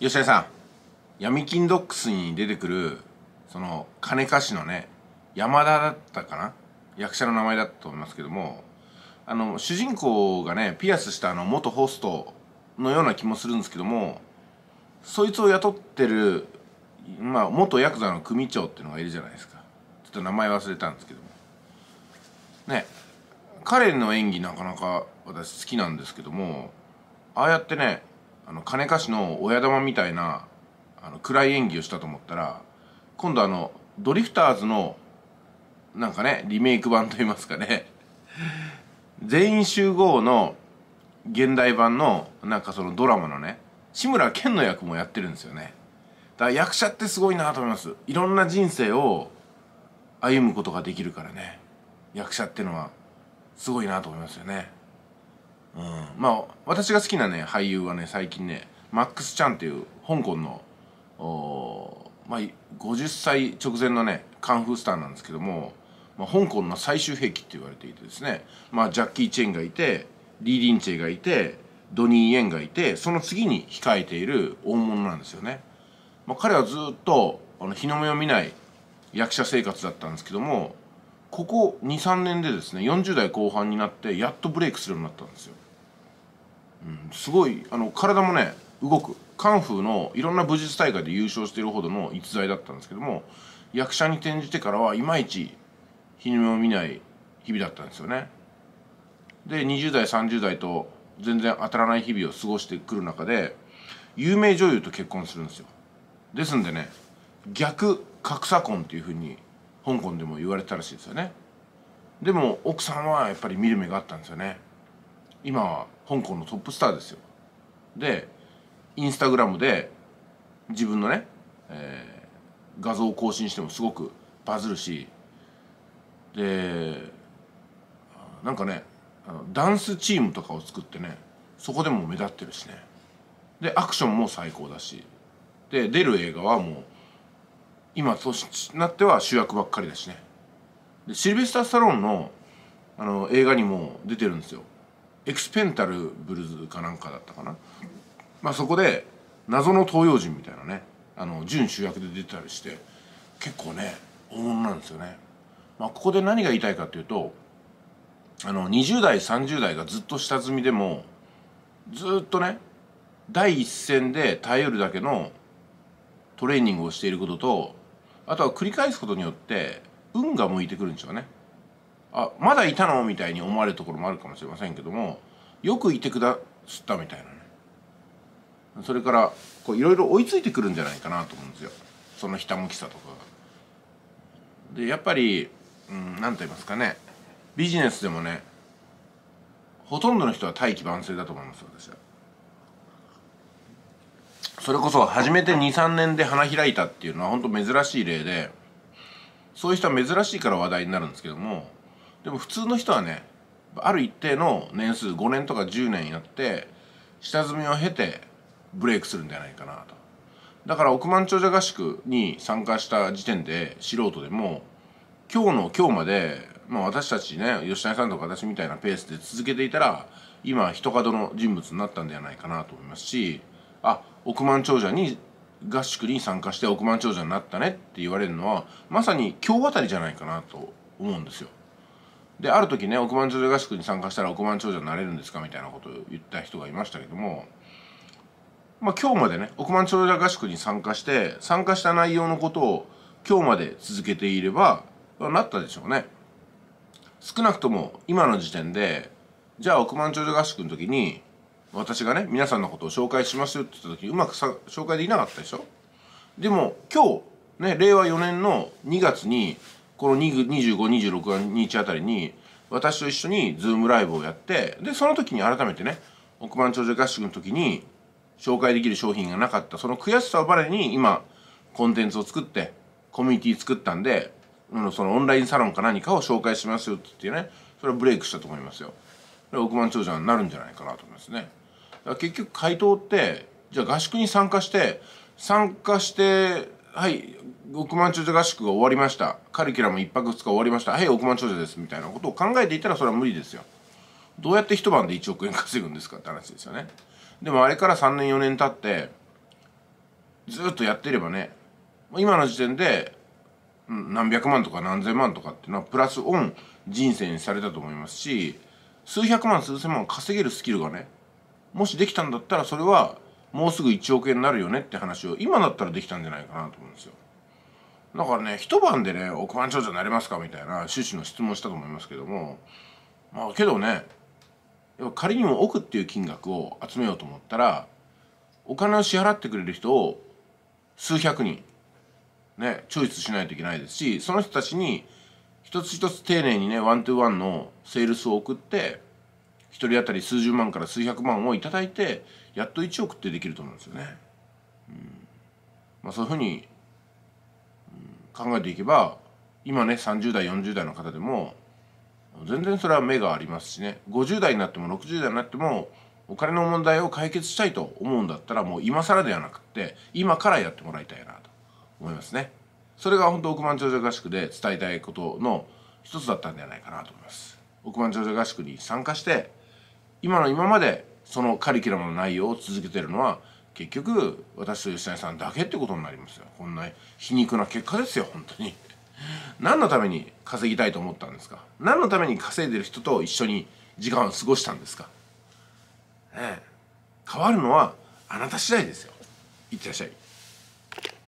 吉田さん闇金ドックスに出てくるその金貸しのね山田だったかな役者の名前だったと思いますけどもあの主人公がねピアスしたあの元ホストのような気もするんですけどもそいつを雇ってる、まあ、元ヤクザの組長っていうのがいるじゃないですかちょっと名前忘れたんですけどもね彼の演技なかなか私好きなんですけどもああやってねあの金貸しの親玉みたいなあの暗い演技をしたと思ったら今度あのドリフターズのなんかねリメイク版といいますかね 全員集合の現代版のなんかそのドラマのね志村けんの役もやってるんですよねだから役者ってすごいなと思いますいろんな人生を歩むことができるからね役者ってのはすごいなと思いますよねうん、まあ私が好きなね俳優はね最近ねマックス・チャンっていう香港のまあ、50歳直前のねカンフースターなんですけども、まあ、香港の最終兵器って言われていてですね、まあ、ジャッキー・チェンがいてリー・リンチェがいてドニー・イエンがいてその次に控えている大物なんですよね。まあ、彼はずっとあの日の目を見ない役者生活だったんですけどもここ23年でですね40代後半になってやっとブレイクするようになったんですよ。すごいあの体もね動くカンフーのいろんな武術大会で優勝しているほどの逸材だったんですけども役者に転じてからはいまいち日の目を見ない日々だったんですよね。で20代30代と全然当たらない日々を過ごしてくる中で有名女優と結婚するんですよ。ですんでね逆格差婚っていうふうに香港でも言われたらしいですよね。でも奥さんはやっぱり見る目があったんですよね。今は香港のトップスターですよでインスタグラムで自分のね、えー、画像を更新してもすごくバズるしでなんかねダンスチームとかを作ってねそこでも目立ってるしねでアクションも最高だしで出る映画はもう今となっては主役ばっかりだしねでシルベスター・スタローンのあの映画にも出てるんですよエクスペンタルブルズかなんかだったかな、まあ、そこで謎の東洋人みたいなねあの準主役で出てたりして結構ね大物なんですよね。まあ、ここで何が言いたいかっていうとあの20代30代がずっと下積みでもずっとね第一線で耐えうるだけのトレーニングをしていることとあとは繰り返すことによって運が向いてくるんでしょうね。あまだいたのみたいに思われるところもあるかもしれませんけどもよくいてくだすったみたいなねそれからこういろいろ追いついてくるんじゃないかなと思うんですよそのひたむきさとかが。でやっぱり何、うん、なんと言いますかねビジネスでもねほとんどの人は大器晩成だと思います私は。それこそ初めて23年で花開いたっていうのは本当珍しい例でそういう人は珍しいから話題になるんですけどもでも普通の人はねある一定の年数5年とか10年やって下積みを経てブレイクするんじゃないかなとだから億万長者合宿に参加した時点で素人でも今日の今日まで、まあ、私たちね吉谷さんとか私みたいなペースで続けていたら今一角の人物になったんではないかなと思いますしあ億万長者に合宿に参加して億万長者になったねって言われるのはまさに今日あたりじゃないかなと思うんですよ。である時ね億万長者合宿に参加したら億万長者になれるんですかみたいなことを言った人がいましたけども、まあ、今日までね億万長者合宿に参加して参加した内容のことを今日まで続けていればなったでしょうね。少なくとも今の時点でじゃあ億万長者合宿の時に私がね皆さんのことを紹介しますよって言った時うまくさ紹介できなかったでしょでも今日ね令和4年の2月にこの2526日あたりに私と一緒にズームライブをやってでその時に改めてね億万長者合宿の時に紹介できる商品がなかったその悔しさをバレに今コンテンツを作ってコミュニティ作ったんで、うん、そのオンラインサロンか何かを紹介しますよって言ってねそれはブレイクしたと思いますよ。億万長者になるんじゃないかなと思いますね。結局回答ってじゃあ合宿に参加して参加してはい億万長者合宿が終わりましたカリキュラム1泊2日終わりましたはい億万長者ですみたいなことを考えていたらそれは無理ですよどうやって一晩で1億円稼ぐんですかって話ですよねでもあれから3年4年経ってずっとやってればね今の時点で何百万とか何千万とかっていうのはプラスオン人生にされたと思いますし数百万数千万稼げるスキルがねもしできたんだったらそれはもうすぐ1億円になるよねって話を今だったらできたんじゃないかなと思うんですよ。だからね一晩でね億万長者になれますかみたいな趣旨の質問したと思いますけどもまあけどね仮にも億っていう金額を集めようと思ったらお金を支払ってくれる人を数百人ねチョイスしないといけないですしその人たちに一つ一つ丁寧にねワントゥーワンのセールスを送って一人当たり数十万から数百万を頂いてやっと1億ってできると思うんですよね。うんまあ、そういうふうに考えていけば今ね30代40代の方でも全然それは目がありますしね50代になっても60代になってもお金の問題を解決したいと思うんだったらもう今更ではなくって今からやってもらいたいなと思いますねそれが本当億万長者合宿で伝えたいことの一つだったんではないかなと思います億万長者合宿に参加して今の今までそのカリキュラムの内容を続けてるのは結局私と吉谷さんだけってことになりますよこんな皮肉な結果ですよ本当に何のために稼ぎたいと思ったんですか何のために稼いでる人と一緒に時間を過ごしたんですかね変わるのはあなた次第ですよいってらっしゃい